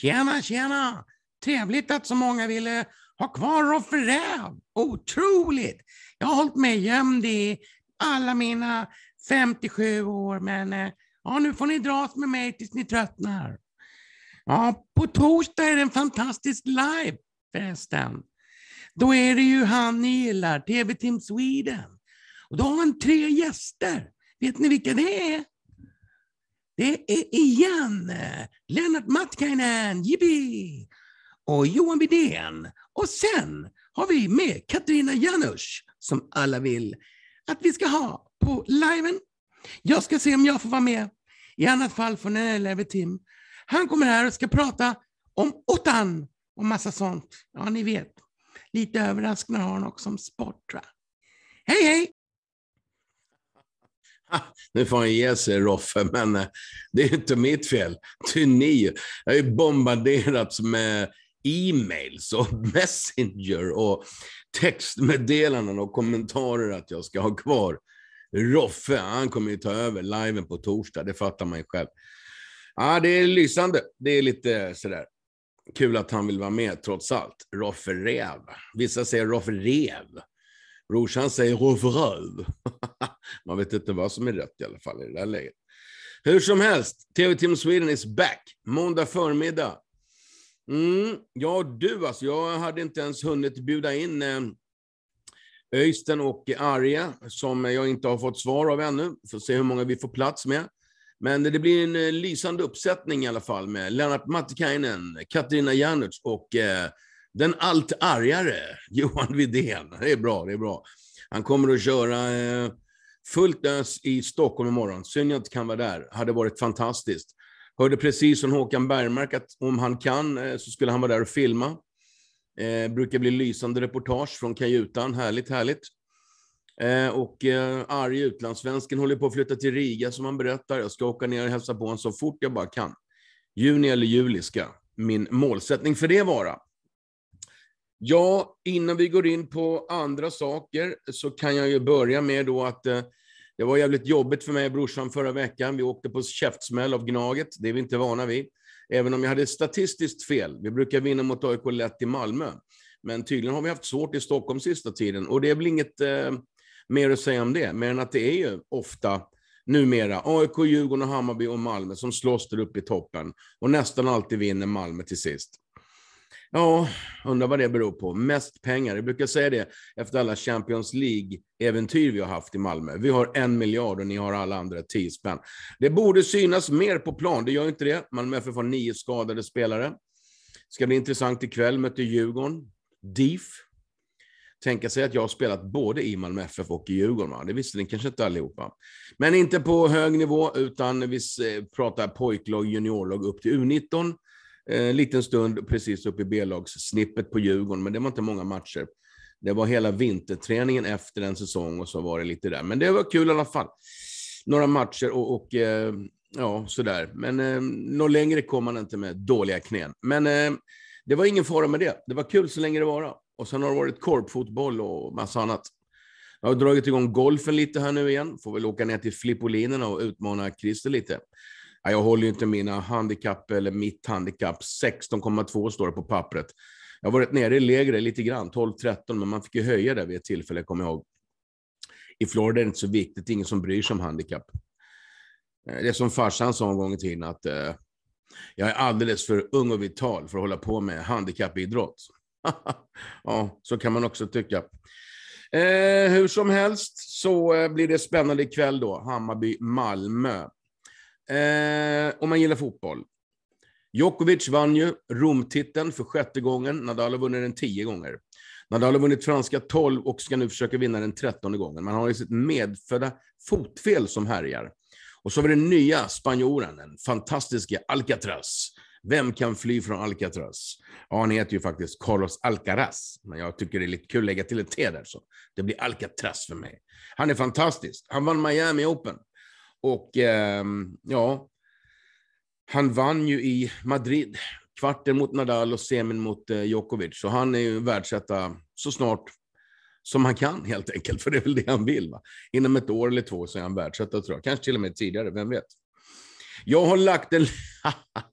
Tjena, tjena! Trevligt att så många ville ha kvar Roffe Räv. Otroligt! Jag har hållit mig gömd i alla mina 57 år, men eh, ja, nu får ni dras med mig tills ni tröttnar. Ja, på torsdag är det en fantastisk live förresten. Då är det ju han ni gillar, TV Team Sweden. Och då har han tre gäster. Vet ni vilka det är? Det är igen Lennart Matkainen, jippi! Och Johan Bidén. Och sen har vi med Katarina Janusz, som alla vill att vi ska ha på liven. Jag ska se om jag får vara med. I annat fall får ni överleva Tim. Han kommer här och ska prata om åttan och massa sånt. Ja, ni vet. Lite överraskningar har han också om sport, tror jag. Hej, hej! nu får han ge sig Roffe, men eh, det är inte mitt fel. Det är ni. Jag har ju bombarderats med e-mails och messenger och textmeddelanden och kommentarer att jag ska ha kvar Roffe. Han kommer ju ta över liven på torsdag, det fattar man ju själv. Ja, det är lysande. Det är lite sådär kul att han vill vara med trots allt. Roffe Rev. Vissa säger Roffe Rev. Brorsan säger hovröv. Man vet inte vad som är rätt i alla fall i det där läget. Hur som helst, TV-team Sweden is back. Måndag förmiddag. Mm, ja, du alltså. Jag hade inte ens hunnit bjuda in eh, Öysten och Arja, som jag inte har fått svar av ännu. Får se hur många vi får plats med. Men det blir en eh, lysande uppsättning i alla fall med Lennart Mattikainen, Katarina Janouch och eh, den allt argare Johan Widén. Det är bra, det är bra. Han kommer att köra eh, fullt ös i Stockholm imorgon. Synd jag inte kan vara där. Hade varit fantastiskt. Hörde precis från Håkan Bergmark att om han kan eh, så skulle han vara där och filma. Eh, brukar bli lysande reportage från kajutan. Härligt, härligt. Eh, och eh, arg utlandssvensken håller på att flytta till Riga som han berättar. Jag ska åka ner och hälsa på honom så fort jag bara kan. Juni eller juli ska min målsättning för det vara. Ja, innan vi går in på andra saker så kan jag ju börja med då att eh, det var jävligt jobbigt för mig och brorsan förra veckan. Vi åkte på käftsmäll av Gnaget, det är vi inte vana vid. Även om jag hade statistiskt fel. Vi brukar vinna mot AIK lätt i Malmö. Men tydligen har vi haft svårt i Stockholm sista tiden. Och det är väl inget eh, mer att säga om det, mer än att det är ju ofta numera AIK, Djurgården, och Hammarby och Malmö som slåss där uppe i toppen. Och nästan alltid vinner Malmö till sist. Ja, undrar vad det beror på. Mest pengar. Jag brukar säga det efter alla Champions League-äventyr vi har haft i Malmö. Vi har en miljard och ni har alla andra tio spänn. Det borde synas mer på plan. Det gör inte det. Malmö FF har nio skadade spelare. Ska bli intressant ikväll. Möter Djurgården. DIF. Tänka sig att jag har spelat både i Malmö FF och i Djurgården. Va? Det visste ni kanske inte allihopa. Men inte på hög nivå, utan vi pratar pojklag, juniorlag upp till U19 Eh, en liten stund precis uppe i B-lagssnippet på Djurgården, men det var inte många matcher. Det var hela vinterträningen efter en säsong och så var det lite där. Men det var kul i alla fall. Några matcher och, och eh, ja, sådär. Men eh, något längre kom man inte med dåliga knän. Men eh, det var ingen fara med det. Det var kul så länge det var. Och sen har det varit korpfotboll och massa annat. Jag har dragit igång golfen lite här nu igen. Får väl åka ner till Flippolinerna och utmana Christer lite jag håller ju inte mina handikapp eller mitt handikapp. 16,2 står det på pappret. Jag har varit nere i lägre lite grann, 12-13, men man fick ju höja det vid ett tillfälle, kommer jag ihåg. I Florida är det inte så viktigt, det är ingen som bryr sig om handikapp. Eh, det är som farsan sa en gång i tiden, att eh, jag är alldeles för ung och vital för att hålla på med handikappidrott. ja, så kan man också tycka. Eh, hur som helst så eh, blir det spännande ikväll då, Hammarby-Malmö. Eh, om man gillar fotboll. Djokovic vann ju rom för sjätte gången. Nadal har vunnit den tio gånger. Nadal har vunnit franska tolv och ska nu försöka vinna den trettonde gången. Man har ju sitt medfödda fotfel som härjar. Och så har vi den nya spanjoren, den fantastiska Alcatraz. Vem kan fly från Alcatraz? Ja, han heter ju faktiskt Carlos Alcaraz, men jag tycker det är lite kul att lägga till ett T där, så det blir Alcatraz för mig. Han är fantastisk. Han vann Miami Open. Och eh, ja, han vann ju i Madrid. Kvarten mot Nadal och semin mot eh, Djokovic. Så han är ju världsetta så snart som han kan helt enkelt, för det är väl det han vill. Va? Inom ett år eller två så är han världsetta tror jag. Kanske till och med tidigare, vem vet? Jag har lagt en...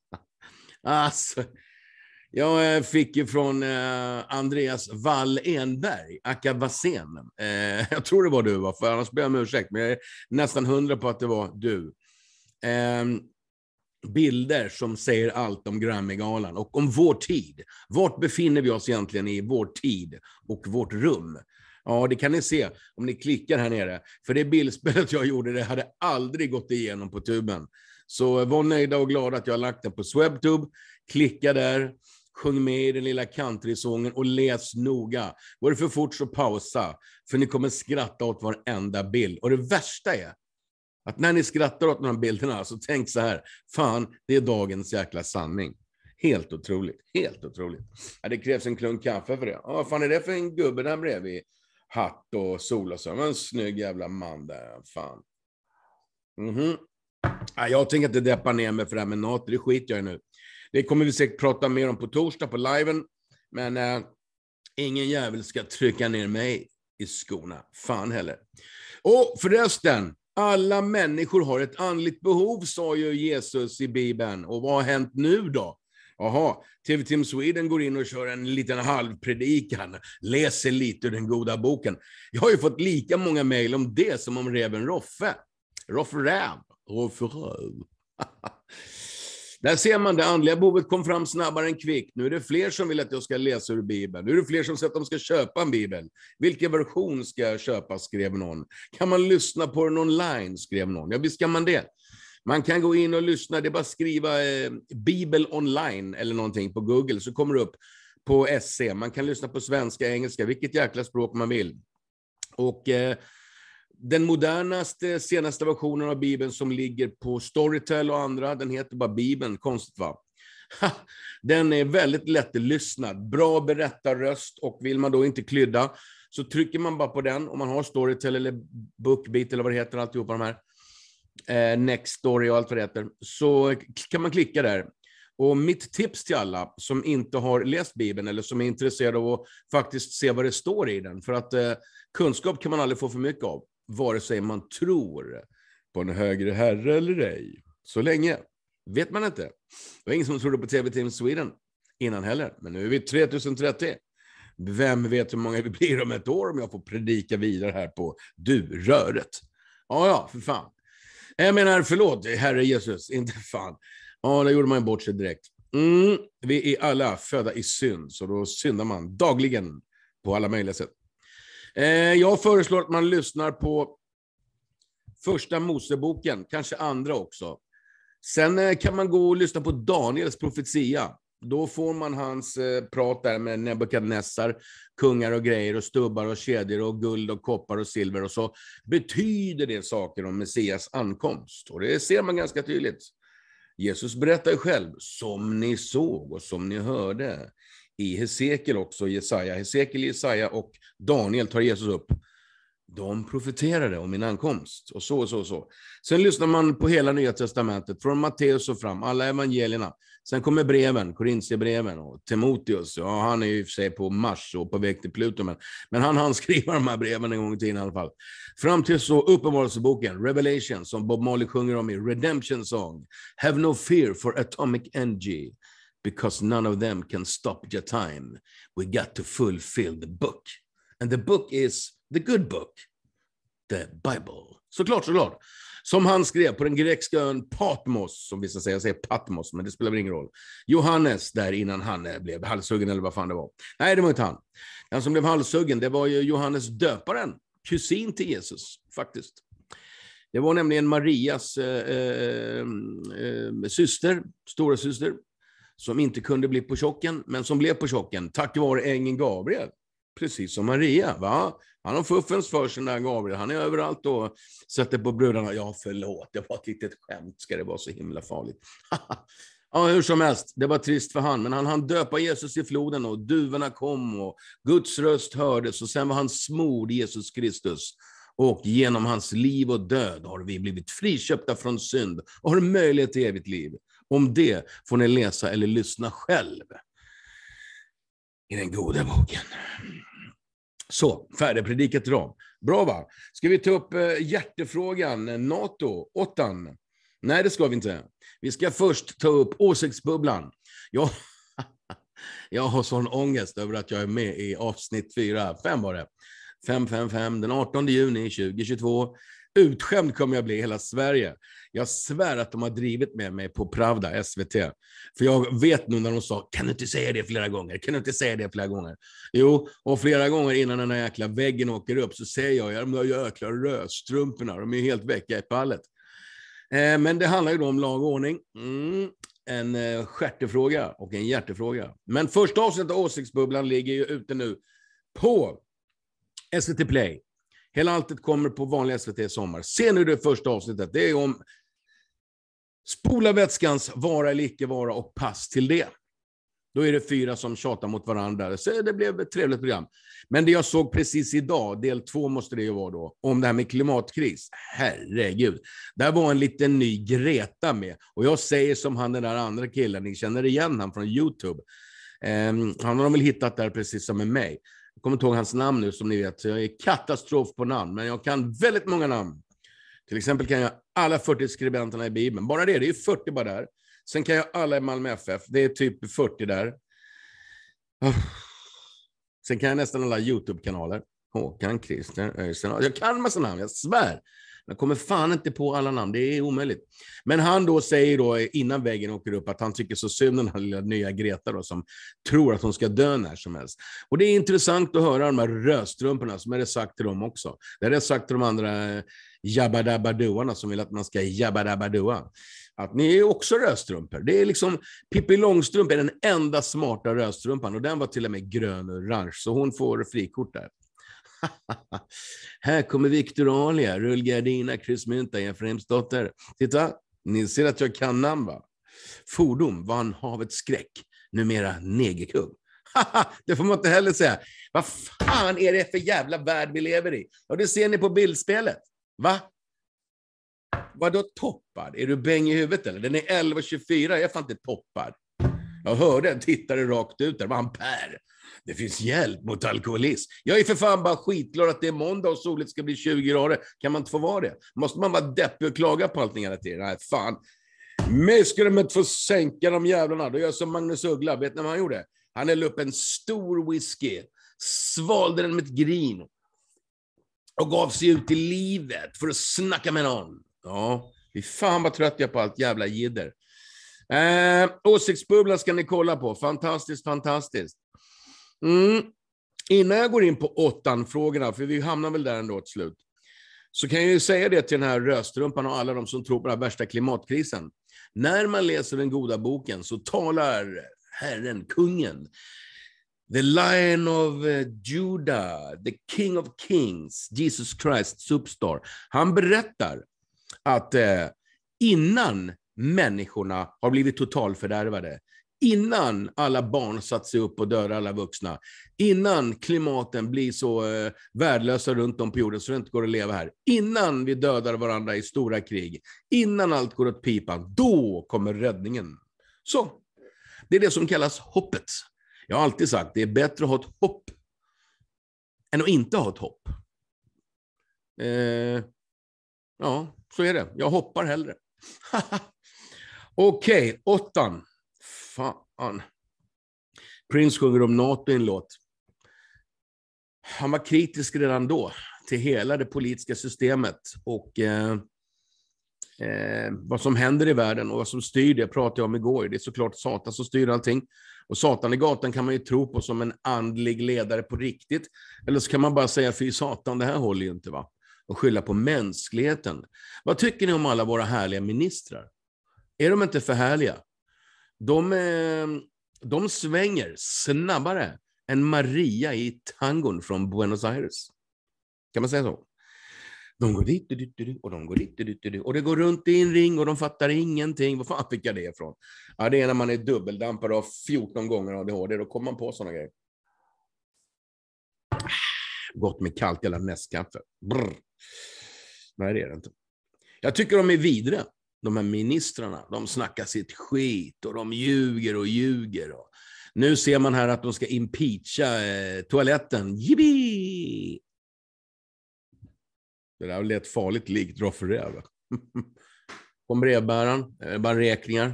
alltså, jag eh, fick ju från eh, Andreas Wall Enberg, Akka Vassén. Eh, jag tror det var du, för annars ber jag om ursäkt, men jag är nästan hundra på att det var du. Ehm, bilder som säger allt om Grammygalan och om vår tid. Vart befinner vi oss egentligen i vår tid och vårt rum? Ja, det kan ni se om ni klickar här nere. För det bildspelet jag gjorde, det hade aldrig gått igenom på tuben. Så var nöjda och glada att jag har lagt den på Swebtube. Klicka där sjung med i den lilla countrysången och läs noga. Går det för fort så pausa, för ni kommer skratta åt varenda bild. Och det värsta är att när ni skrattar åt de här bilderna, så tänk så här, fan, det är dagens jäkla sanning. Helt otroligt, helt otroligt. Ja, det krävs en klunk kaffe för det. Ja, vad fan är det för en gubbe där bredvid? Hatt och solglasögon. En snygg jävla man där, fan. Mm -hmm. ja, jag tänker inte deppa ner mig för det här med NATO, det skiter jag i nu. Det kommer vi säkert prata mer om på torsdag på liven. Men eh, ingen jävel ska trycka ner mig i skorna. Fan heller. Och förresten, alla människor har ett andligt behov, sa ju Jesus i Bibeln. Och vad har hänt nu då? Jaha, TV Team Sweden går in och kör en liten halvpredikan, läser lite ur den goda boken. Jag har ju fått lika många mejl om det som om reven Roffe. Roffe Räv. Roffe Röv. Där ser man, det andliga behovet kom fram snabbare än kvickt. Nu är det fler som vill att jag ska läsa ur Bibeln. Nu är det fler som säger att de ska köpa en Bibel. Vilken version ska jag köpa, skrev någon. Kan man lyssna på den online, skrev någon. Ja, visst kan man det. Man kan gå in och lyssna, det är bara att skriva eh, Bibel online eller någonting på Google, så kommer det upp på SC. Man kan lyssna på svenska, engelska, vilket jäkla språk man vill. Och eh, den modernaste, senaste versionen av Bibeln som ligger på Storytel och andra, den heter bara Bibeln, konstigt va? Den är väldigt lättlyssnad, bra berättarröst och vill man då inte klydda så trycker man bara på den om man har Storytel eller Bookbeat eller vad det heter, alltihopa de här. Eh, Next Story och allt vad det heter. Så kan man klicka där. Och mitt tips till alla som inte har läst Bibeln eller som är intresserade av att faktiskt se vad det står i den, för att eh, kunskap kan man aldrig få för mycket av vare sig man tror på en högre herre eller ej. Så länge vet man inte. Det var ingen som trodde på TV-team Sweden innan heller, men nu är vi 3030. Vem vet hur många vi blir om ett år om jag får predika vidare här på du-röret? Ja, ja, för fan. Jag menar, förlåt, Herre Jesus, inte fan. Ja, där gjorde man bort sig direkt. Mm, vi är alla födda i synd, så då syndar man dagligen på alla möjliga sätt. Eh, jag föreslår att man lyssnar på första Moseboken, kanske andra också. Sen eh, kan man gå och lyssna på Daniels profetia. Då får man hans eh, prat där med Nebukadnessar, kungar och grejer och stubbar och kedjor och guld och koppar och silver och så betyder det saker om Messias ankomst. Och det ser man ganska tydligt. Jesus berättar ju själv, som ni såg och som ni hörde i Hesekiel också, Jesaja. Hesekiel, Jesaja och Daniel tar Jesus upp. De profeterade om min ankomst och så och så så. Sen lyssnar man på hela Nya Testamentet, från Matteus och fram, alla evangelierna. Sen kommer breven, Korintierbreven och Timoteus. Ja, han är ju i och för sig på Mars och på väg till Pluto, men, men han hann skriva de här breven en gång i tiden i alla fall. Fram till så Uppenbarelseboken, Revelation, som Bob Marley sjunger om i Redemption Song. Have no fear for atomic energy because none of them can stop your time. We got to fulfill the book. And the book is the good book, the Bible. Såklart, såklart. Som han skrev på den grekiska ön Patmos, som vissa säger, jag säger Patmos, men det spelar ingen roll. Johannes där innan han eh, blev halshuggen eller vad fan det var. Nej, det var inte han. Han som blev halshuggen, det var ju Johannes döparen, kusin till Jesus, faktiskt. Det var nämligen Marias eh, eh, eh syster, stora syster som inte kunde bli på chocken, men som blev på chocken tack vare ängeln Gabriel. Precis som Maria. Va? Han har fuffens för sig, den där Gabriel. Han är överallt och sätter på brudarna. Ja, förlåt, det var ett litet skämt. Ska det vara så himla farligt? ja, hur som helst, det var trist för han. Men han hann döpa Jesus i floden och duvorna kom och Guds röst hördes och sen var han smord, Jesus Kristus och genom hans liv och död har vi blivit friköpta från synd och har möjlighet till evigt liv. Om det får ni läsa eller lyssna själv i den goda boken. Så, färdigpredikat idag. Bra va? Ska vi ta upp eh, hjärtefrågan, eh, NATO, åttan? Nej, det ska vi inte. Vi ska först ta upp åsiktsbubblan. Jag, jag har sån ångest över att jag är med i avsnitt 4, 5 var det. 555 den 18 juni 2022 Utskämd kommer jag bli i hela Sverige. Jag svär att de har drivit med mig på Pravda, SVT. För jag vet nu när de sa, kan du inte säga det flera gånger? Kan du inte säga det flera gånger? Jo, och flera gånger innan den här jäkla väggen åker upp så säger jag, ja, de där jäkla rödstrumporna, de är ju helt väcka i pallet. Eh, men det handlar ju då om lag och ordning. Mm, en eh, stjärtefråga och en hjärtefråga. Men första avsnittet av Åsiktsbubblan ligger ju ute nu på SVT Play. Hela alltet kommer på vanliga SVT Sommar. Se nu det första avsnittet. Det är om spola vätskans vara eller icke vara och pass till det. Då är det fyra som tjatar mot varandra. Så det blev ett trevligt program. Men det jag såg precis idag, del två måste det ju vara då, om det här med klimatkris. Herregud. Där var en liten ny Greta med. Och jag säger som han den där andra killen, ni känner igen han från YouTube. Um, han har de väl hittat där precis som med mig. Jag kommer inte ihåg hans namn nu, som ni vet. Så jag är katastrof på namn, men jag kan väldigt många namn. Till exempel kan jag alla 40 skribenterna i Bibeln. Bara det, det är ju 40 bara där. Sen kan jag alla i Malmö FF. Det är typ 40 där. Ah. Sen kan jag nästan alla YouTube-kanaler. Håkan, Christer, Öisen. Jag kan massa namn, jag svär. Jag kommer fan inte på alla namn, det är omöjligt. Men han då säger då innan väggen åker upp att han tycker så synd om den här lilla nya Greta då, som tror att hon ska dö när som helst. Och det är intressant att höra de här rödstrumporna, som är det sagt till dem också. Det är det sagt till de andra eh, jabbadabbaduarna som vill att man ska jabbadabbadua. Att ni är också rödstrumpor. Det är liksom, Pippi Långstrump är den enda smarta rödstrumpan och den var till och med grön och orange, så hon får frikort där. här kommer Victor Alia, rullgardina, kryssmynta, Efraimsdotter. Titta, ni ser att jag kan namn va? Fordom vann havets skräck, numera negerkung. det får man inte heller säga. Vad fan är det för jävla värld vi lever i? Ja, det ser ni på bildspelet. Va? Vadå toppad? Är du bäng i huvudet eller? Den är 11.24, jag är fan inte toppad. Jag hörde, en tittare rakt ut där, det var han Per. Det finns hjälp mot alkoholism. Jag är för fan bara skitglad att det är måndag och soligt ska bli 20 grader. Kan man inte få vara det? Måste man vara deppig och klaga på allting hela tiden? Nej, fan. Mig ska de inte få sänka de jävlarna. Då gör jag som Magnus Uggla. Vet ni vad han gjorde? Han hällde upp en stor whisky, svalde den med ett grin och gav sig ut i livet för att snacka med någon. Ja, fy fan vad trött jag på allt jävla jidder. Eh, åsiktsbubblan ska ni kolla på. Fantastiskt, fantastiskt. Mm. Innan jag går in på åttan-frågorna, för vi hamnar väl där ändå till slut, så kan jag ju säga det till den här rödstrumpan och alla de som tror på den här värsta klimatkrisen. När man läser den goda boken så talar Herren, kungen, The Lion of eh, Judah, the King of Kings, Jesus Christ, Superstar. Han berättar att eh, innan människorna har blivit totalfördärvade innan alla barn satt sig upp och dör alla vuxna, innan klimaten blir så eh, värdelösa runt om på jorden så det inte går att leva här, innan vi dödar varandra i stora krig, innan allt går åt pipan, då kommer räddningen. Så, det är det som kallas hoppet. Jag har alltid sagt, det är bättre att ha ett hopp än att inte ha ett hopp. Eh, ja, så är det. Jag hoppar hellre. Okej, okay, åttan fan. Prince sjunger om NATO i en låt. Han var kritisk redan då till hela det politiska systemet och eh, eh, vad som händer i världen och vad som styr det pratade jag om igår. Det är såklart Satan som styr allting. Och Satan i gatan kan man ju tro på som en andlig ledare på riktigt. Eller så kan man bara säga, fy Satan, det här håller ju inte va. Och skylla på mänskligheten. Vad tycker ni om alla våra härliga ministrar? Är de inte för härliga? De, ehm, de svänger snabbare än Maria i tangon från Buenos Aires. Kan man säga så? De går dit och de går dit och det går runt i en ring och de fattar ingenting. Var fan fick jag det ifrån? Ja, det är när man är dubbeldampad och har 14 gånger ADHD. Då kommer man på sådana grejer. Gott med kallt jävla Nescafé. Nej, det är det inte. Jag tycker de är vidriga de här ministrarna, de snackar sitt skit och de ljuger och ljuger. Och nu ser man här att de ska impeacha eh, toaletten. Jippi! Det där lät farligt likt Roffe Räv. Kom brevbäraren, eh, bara räkningar.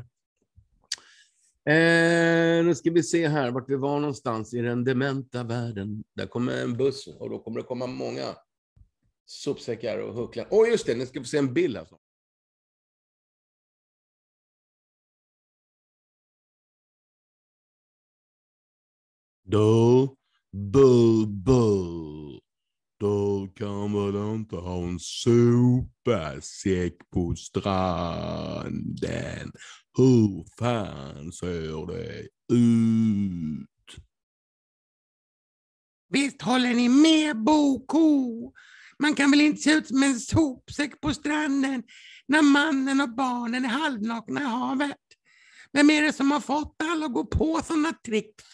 Eh, nu ska vi se här vart vi var någonstans i den dementa världen. Där kommer en buss och då kommer det komma många sopsäckar och hucklar. Åh, oh, just det, ni ska få se en bild här. Då, bu, bu. Då kan väl inte ha en supersäck på stranden. Hur fan ser det ut? Visst håller ni med Boko? Man kan väl inte se ut som en sopsäck på stranden när mannen och barnen är halvnakna i havet? Vem är det som har fått alla att gå på sådana tricks?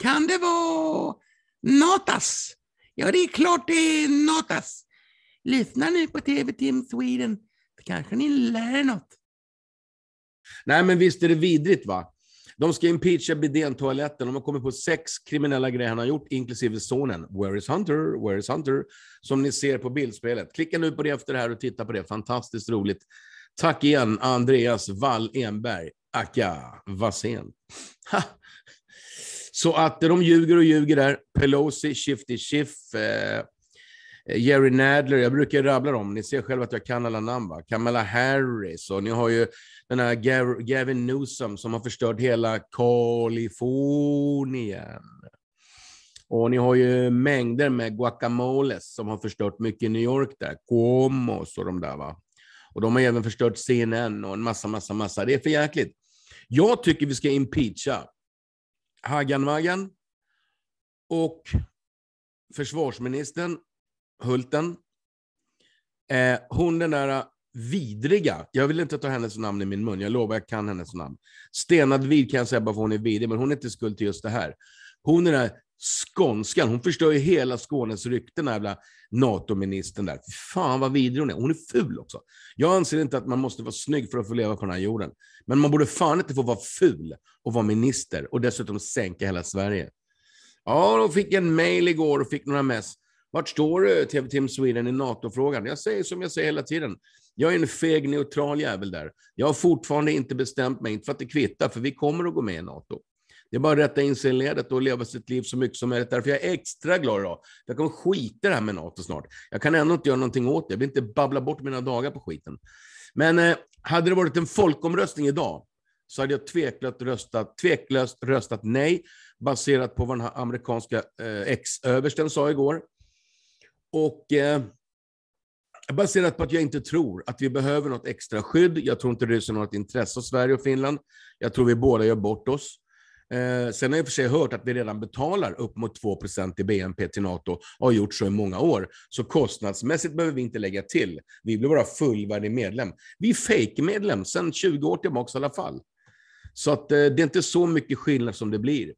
Kan det vara Natas? Ja, det är klart det är Natas. Lyssnar ni på TV Team Sweden så kanske ni lär er något. Nej, men visst är det vidrigt va? De ska impeacha Bidén-toaletten. De har kommit på sex kriminella grejer han har gjort, inklusive sonen. Where is Hunter? Where is Hunter? Som ni ser på bildspelet. Klicka nu på det efter det här och titta på det. Fantastiskt roligt. Tack igen, Andreas Wall Enberg, aka Vassén. Så att de ljuger och ljuger där. Pelosi, Shifty Schiff, eh, eh, Jerry Nadler, jag brukar rabbla dem, ni ser själva att jag kan alla namn va? Kamala Harris och ni har ju den här Gavin Newsom som har förstört hela Kalifornien. Och ni har ju mängder med guacamoles som har förstört mycket i New York där, Cuomos och de där va. Och de har även förstört CNN och en massa, massa, massa. Det är för jäkligt. Jag tycker vi ska impeacha Haganmagan och försvarsministern Hulten. Eh, hon den där vidriga, jag vill inte ta hennes namn i min mun, jag lovar jag kan hennes namn. Stenad vid kan jag säga bara för hon är vidrig, men hon är inte skuld till just det här. Hon är den där skånskan. Hon förstör ju hela Skånes rykte, den här jävla NATO-ministern där. Fan vad vidrig hon är. Hon är ful också. Jag anser inte att man måste vara snygg för att få leva på den här jorden. Men man borde fan inte få vara ful och vara minister och dessutom sänka hela Sverige. Ja, de fick en mail igår och fick några mess. Vart står du, TV Team Sweden, i NATO-frågan? Jag säger som jag säger hela tiden. Jag är en feg, neutral jävel där. Jag har fortfarande inte bestämt mig, inte för att det kvittar, för vi kommer att gå med i NATO. Det är bara att rätta in sig i ledet och leva sitt liv så mycket som möjligt. Därför jag är extra glad idag. Jag kommer skita det här med NATO snart. Jag kan ändå inte göra någonting åt det. Jag vill inte babbla bort mina dagar på skiten. Men eh, hade det varit en folkomröstning idag så hade jag tveklöst röstat, tveklöst röstat nej baserat på vad den här amerikanska eh, ex-översten sa igår. Och eh, baserat på att jag inte tror att vi behöver något extra skydd. Jag tror inte ryssarna har något intresse av Sverige och Finland. Jag tror vi båda gör bort oss. Eh, sen har jag i och för sig hört att vi redan betalar upp mot 2 i BNP till NATO och har gjort så i många år. Så kostnadsmässigt behöver vi inte lägga till. Vi blir bara fullvärdig medlem. Vi är fejkmedlem sedan 20 år tillbaka i alla fall. Så att, eh, det är inte så mycket skillnad som det blir.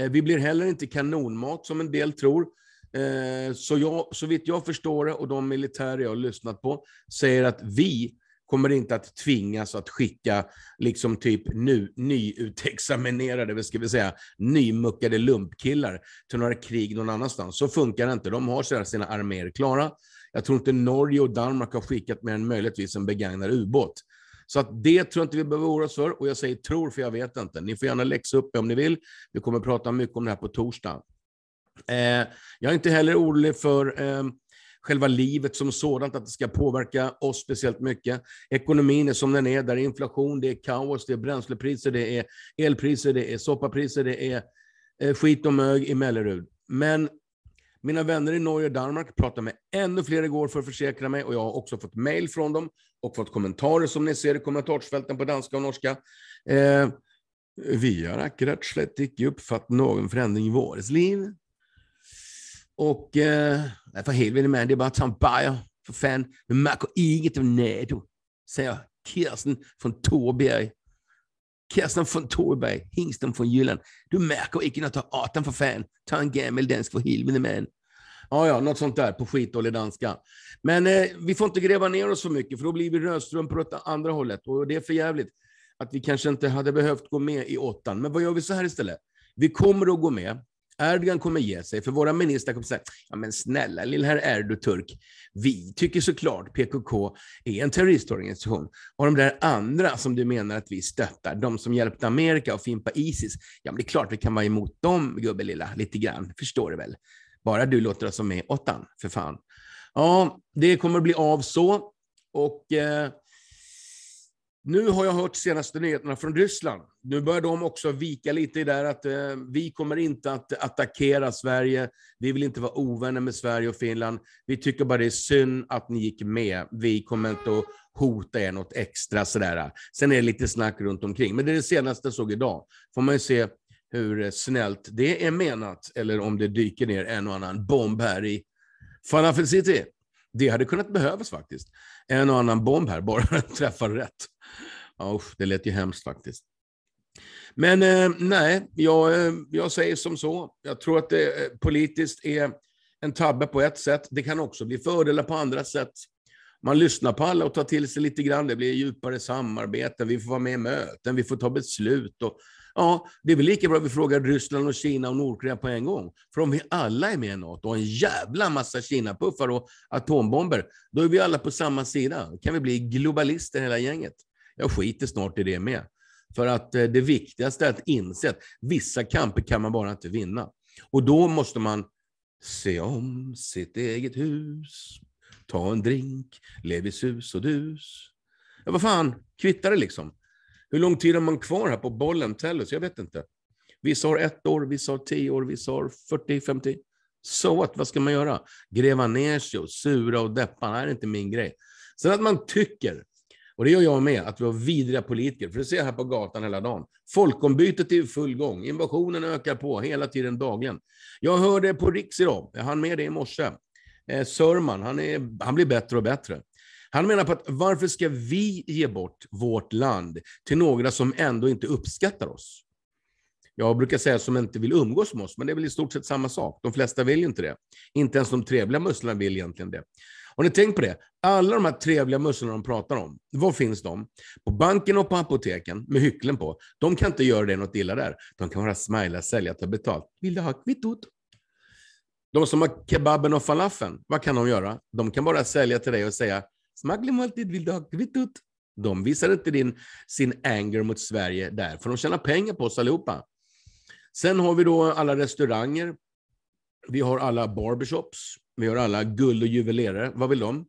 Eh, vi blir heller inte kanonmat som en del tror. Eh, så jag, så vitt jag förstår det och de militärer jag har lyssnat på säger att vi kommer inte att tvingas att skicka liksom typ nu, nyutexaminerade, vad ska vi säga, nymuckade lumpkillar till några krig någon annanstans. Så funkar det inte. De har sina arméer klara. Jag tror inte Norge och Danmark har skickat mer än möjligtvis en begagnad ubåt. Så att det tror jag inte vi behöver oroa oss för. Och jag säger tror, för jag vet inte. Ni får gärna läxa upp mig om ni vill. Vi kommer prata mycket om det här på torsdag. Eh, jag är inte heller orolig för eh, själva livet som sådant, att det ska påverka oss speciellt mycket. Ekonomin är som den är, där är inflation, det är kaos, det är bränslepriser, det är elpriser, det är soppapriser, det är eh, skit och mög i Mellerud. Men mina vänner i Norge och Danmark pratade med ännu fler igår för att försäkra mig och jag har också fått mejl från dem och fått kommentarer som ni ser i kommentarsfälten på danska och norska. Eh, vi har akkurat slett icke uppfattat någon förändring i vårt liv. Och eh, för helvete man, det är bara att ta en bajer för fan. Man märker inget av Nado, säger Kirsten från Torberg. Kirsten från Torberg, hingsten från Jylland. Du märker inte något av Atan för fan. Ta en gammal dansk för helvete man. Ja, ja, något sånt där på skitdålig danska. Men eh, vi får inte gräva ner oss för mycket, för då blir vi rödstrumpor åt andra hållet. Och det är för jävligt att vi kanske inte hade behövt gå med i åttan. Men vad gör vi så här istället? Vi kommer att gå med, Erdogan kommer ge sig, för våra ministrar kommer säga, ja men snälla herr Erdoturk, vi tycker såklart PKK är en terroristorganisation. Och de där andra som du menar att vi stöttar, de som hjälpte Amerika att fimpa Isis, ja men det är klart vi kan vara emot dem, gubbe lilla, lite grann, förstår du väl? Bara du låter oss vara med åttan, för fan. Ja, det kommer bli av så. Och eh, nu har jag hört senaste nyheterna från Ryssland. Nu börjar de också vika lite i där att eh, vi kommer inte att attackera Sverige. Vi vill inte vara ovänner med Sverige och Finland. Vi tycker bara det är synd att ni gick med. Vi kommer inte att hota er något extra sådär. Sen är det lite snack runt omkring. Men det är det senaste jag såg idag. Får man ju se hur snällt det är menat eller om det dyker ner en och annan bomb här i Falafel City. Det hade kunnat behövas faktiskt. En och annan bomb här, bara den träffar rätt. Usch, det lät ju hemskt faktiskt. Men eh, nej, jag, eh, jag säger som så. Jag tror att det eh, politiskt är en tabbe på ett sätt. Det kan också bli fördelar på andra sätt. Man lyssnar på alla och tar till sig lite grann. Det blir djupare samarbeten, vi får vara med i möten, vi får ta beslut. Och, ja, det är väl lika bra att vi frågar Ryssland, och Kina och Nordkorea på en gång. För om vi alla är med i Nato och en jävla massa Kinapuffar och atombomber, då är vi alla på samma sida. Då kan vi bli globalister hela gänget. Jag skiter snart i det med. För att eh, det viktigaste är att inse att vissa kamper kan man bara inte vinna. Och då måste man se om sitt eget hus, ta en drink, lev i sus och dus. Ja, vad fan, kvittar det liksom? Hur lång tid har man kvar här på bollen, Tellus? Jag vet inte. Vissa har ett år, vissa har tio år, vissa har 40, 50. Så so what? Vad ska man göra? Gräva ner sig och sura och deppa? Det här är inte min grej. Sen att man tycker och det gör jag med, att vi har vidriga politiker, för det ser jag här på gatan hela dagen. Folkombytet är i full gång, invasionen ökar på hela tiden, dagligen. Jag hörde på Riks idag, jag hann med det i morse. Eh, Sörman, han, är, han blir bättre och bättre. Han menar på att varför ska vi ge bort vårt land till några som ändå inte uppskattar oss? Jag brukar säga som inte vill umgås med oss, men det är väl i stort sett samma sak. De flesta vill ju inte det. Inte ens de trevliga musslorna vill egentligen det. Har ni tänkt på det? Alla de här trevliga musslorna de pratar om, var finns de? På banken och på apoteken, med hycklen på. De kan inte göra det något illa där. De kan bara smila, sälja, ta betalt. Vill du ha kvittot? De som har kebaben och falafeln, vad kan de göra? De kan bara sälja till dig och säga smaklig måltid, vill du ha kvittot? De visar inte din, sin anger mot Sverige där, för de tjänar pengar på oss allihopa. Sen har vi då alla restauranger. Vi har alla barbershops. Vi har alla guld och juvelerare. Vad vill de?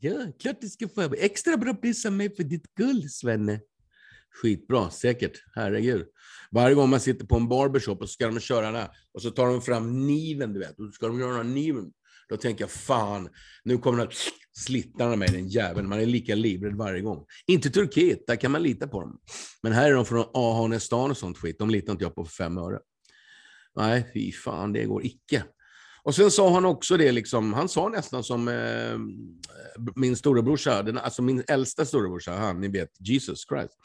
Ja, klart du ska få extra bra pris av mig för ditt guld, Svenne. Skitbra, säkert. Herregud. Varje gång man sitter på en barbershop och så ska de köra den här, och så tar de fram niven, du vet. Och så ska de göra niven. Då tänker jag, fan, nu kommer de att slittarna mig, den jäveln. Man är lika livrädd varje gång. Inte Turkiet, där kan man lita på dem. Men här är de från Ahanestan och sånt skit. De litar inte jag på för fem öre. Nej, fy fan, det går icke. Och sen sa han också det, liksom, han sa nästan som eh, min storebrorsa, den, alltså min äldsta storebrorsa, han, ni vet, Jesus Christ.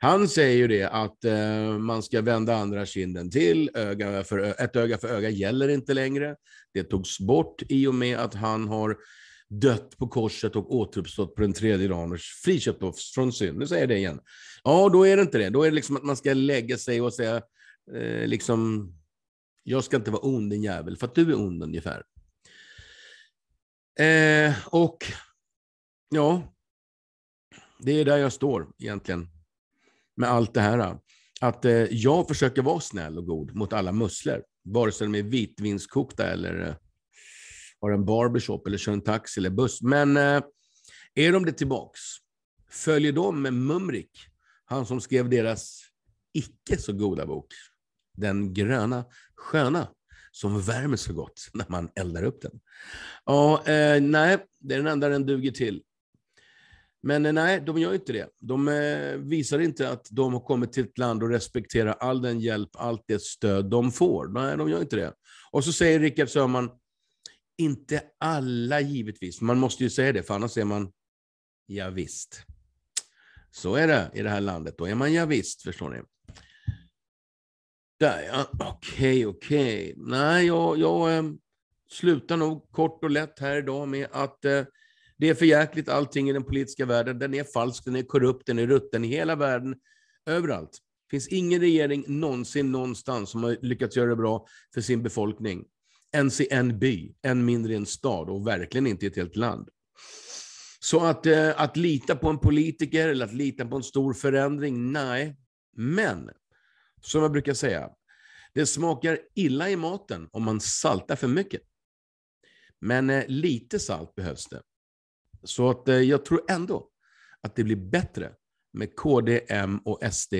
Han säger ju det att eh, man ska vända andra kinden till, öga för, ett öga för öga gäller inte längre. Det togs bort i och med att han har dött på korset och återuppstått på den tredje dagen och friköpt från synd. Nu säger jag det igen. Ja, då är det inte det. Då är det liksom att man ska lägga sig och säga, eh, liksom jag ska inte vara ond din jävel, för att du är ond ungefär. Eh, och ja, det är där jag står egentligen med allt det här. Att eh, jag försöker vara snäll och god mot alla musslor, vare sig de är vitvinskokta eller eh, har en barbershop eller kör en taxi eller buss. Men eh, är de det tillbaks? Följer de med Mumrik, han som skrev deras icke så goda bok? Den gröna sköna som värmer så gott när man eldar upp den. Ja, eh, nej, det är den enda den duger till. Men eh, nej, de gör inte det. De eh, visar inte att de har kommit till ett land och respekterar all den hjälp, allt det stöd de får. Nej, de gör inte det. Och så säger Rickard Sörman, inte alla givetvis, man måste ju säga det, för annars är man ja, visst. Så är det i det här landet, då är man ja, visst, förstår ni. Där ja, okej, okay, okej. Okay. Nej, jag, jag ehm, slutar nog kort och lätt här idag med att eh, det är för jäkligt allting i den politiska världen. Den är falsk, den är korrupt, den är rutten i hela världen, överallt. Det finns ingen regering någonsin någonstans som har lyckats göra det bra för sin befolkning. Ens i en by, än mindre i en stad och verkligen inte i ett helt land. Så att, eh, att lita på en politiker eller att lita på en stor förändring, nej. Men som jag brukar säga, det smakar illa i maten om man saltar för mycket. Men eh, lite salt behövs det. Så att, eh, jag tror ändå att det blir bättre med KD, M och SD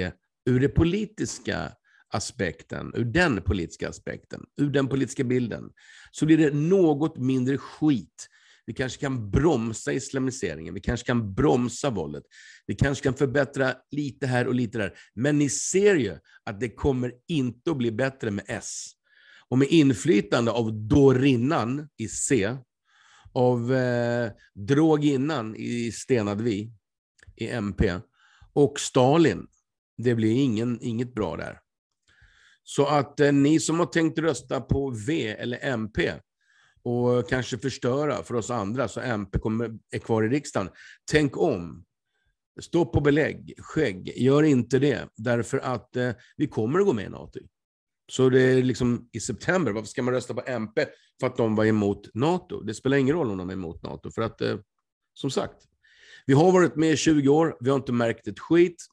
ur den politiska aspekten, ur den politiska aspekten, ur den politiska bilden, så blir det något mindre skit vi kanske kan bromsa islamiseringen. Vi kanske kan bromsa våldet. Vi kanske kan förbättra lite här och lite där. Men ni ser ju att det kommer inte att bli bättre med S. Och med inflytande av dårinnan i C, av eh, Droginnan i Stenadvi, i MP, och Stalin. Det blir ingen, inget bra där. Så att eh, ni som har tänkt rösta på V eller MP, och kanske förstöra för oss andra så MP kommer, är kvar i riksdagen. Tänk om. Stå på belägg, skägg. Gör inte det, därför att eh, vi kommer att gå med i NATO. Så det är liksom i september, varför ska man rösta på MP för att de var emot NATO? Det spelar ingen roll om de är emot NATO, för att eh, som sagt, vi har varit med i 20 år, vi har inte märkt ett skit,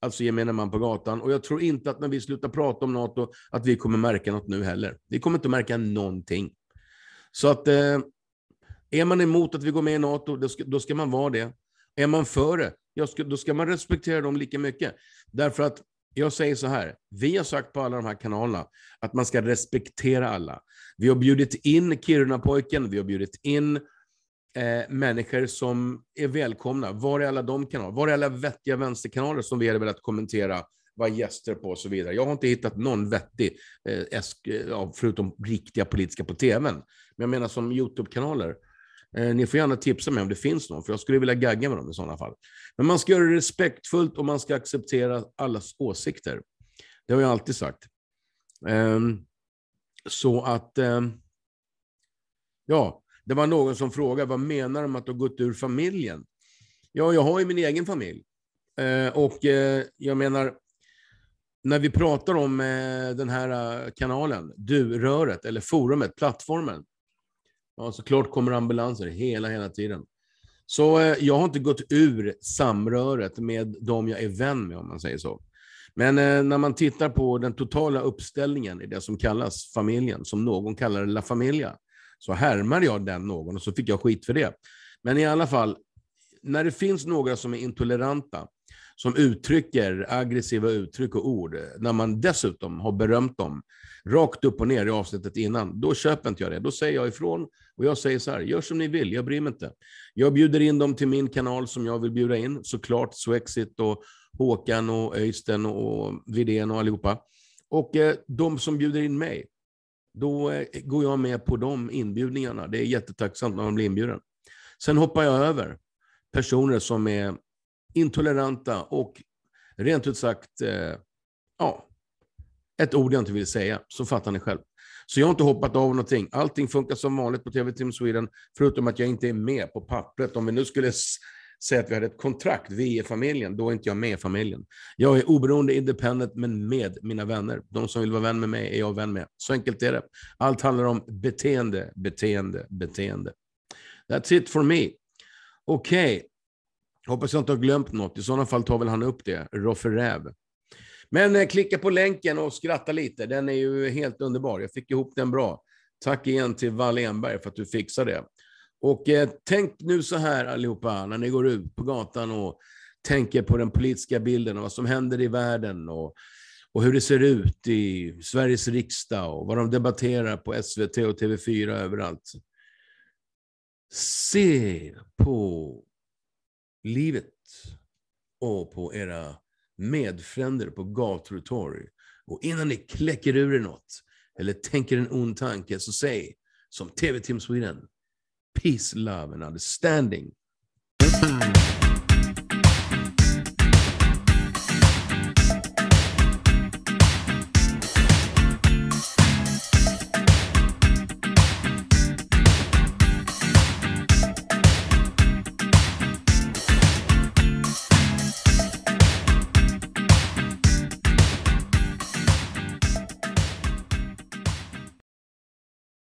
alltså gemene man på gatan. Och jag tror inte att när vi slutar prata om NATO, att vi kommer märka något nu heller. Vi kommer inte märka någonting. Så att eh, är man emot att vi går med i NATO, då ska, då ska man vara det. Är man för det, då ska man respektera dem lika mycket. Därför att jag säger så här, vi har sagt på alla de här kanalerna att man ska respektera alla. Vi har bjudit in Kiruna-pojken, vi har bjudit in eh, människor som är välkomna. Var är alla de kanalerna? Var är alla vettiga vänsterkanaler som vi hade velat kommentera vara gäster på och så vidare. Jag har inte hittat någon vettig, eh, eh förutom riktiga politiska på tvn. Men jag menar som YouTube-kanaler. Eh, ni får gärna tipsa mig om det finns någon, för jag skulle vilja gagga med dem i sådana fall. Men man ska göra det respektfullt och man ska acceptera allas åsikter. Det har jag alltid sagt. Eh, så att, eh, ja, det var någon som frågade vad menar de att du har gått ur familjen? Ja, jag har ju min egen familj. Eh, och eh, jag menar, när vi pratar om eh, den här eh, kanalen, du-röret, eller forumet, plattformen, ja, såklart kommer ambulanser hela, hela tiden. Så eh, jag har inte gått ur samröret med dem jag är vän med, om man säger så. Men när man tittar på den totala uppställningen i det som kallas familjen, som någon kallar La Familia, så härmar jag den någon och så fick jag skit för det. Men i alla fall, när det finns några som är intoleranta, som uttrycker aggressiva uttryck och ord, när man dessutom har berömt dem rakt upp och ner i avsnittet innan, då köper inte jag det. Då säger jag ifrån och jag säger så här, gör som ni vill, jag bryr mig inte. Jag bjuder in dem till min kanal som jag vill bjuda in, såklart Swexit och Håkan och Öysten och Vidén och allihopa. Och eh, de som bjuder in mig, då eh, går jag med på de inbjudningarna. Det är jättetacksamt när man blir inbjuden. Sen hoppar jag över personer som är intoleranta och rent ut sagt, eh, ja, ett ord jag inte vill säga, så fattar ni själv. Så jag har inte hoppat av någonting. Allting funkar som vanligt på TV Team Sweden, förutom att jag inte är med på pappret. Om vi nu skulle säga att vi hade ett kontrakt, vi är familjen, då är inte jag med i familjen. Jag är oberoende, independent, men med mina vänner. De som vill vara vän med mig är jag vän med. Så enkelt är det. Allt handlar om beteende, beteende, beteende. That's it for me. Okej, okay. Hoppas jag inte har glömt något. I sådana fall tar väl han upp det, Roffe Räv. Men eh, klicka på länken och skratta lite. Den är ju helt underbar. Jag fick ihop den bra. Tack igen till Valle Enberg för att du fixade det. Och eh, tänk nu så här allihopa, när ni går ut på gatan och tänker på den politiska bilden och vad som händer i världen och, och hur det ser ut i Sveriges riksdag och vad de debatterar på SVT och TV4 överallt. Se på livet och på era medfränder på gator och torg. Och innan ni kläcker ur er något eller tänker en ond tanke, så säg som TV-team Sweden, peace, love and understanding.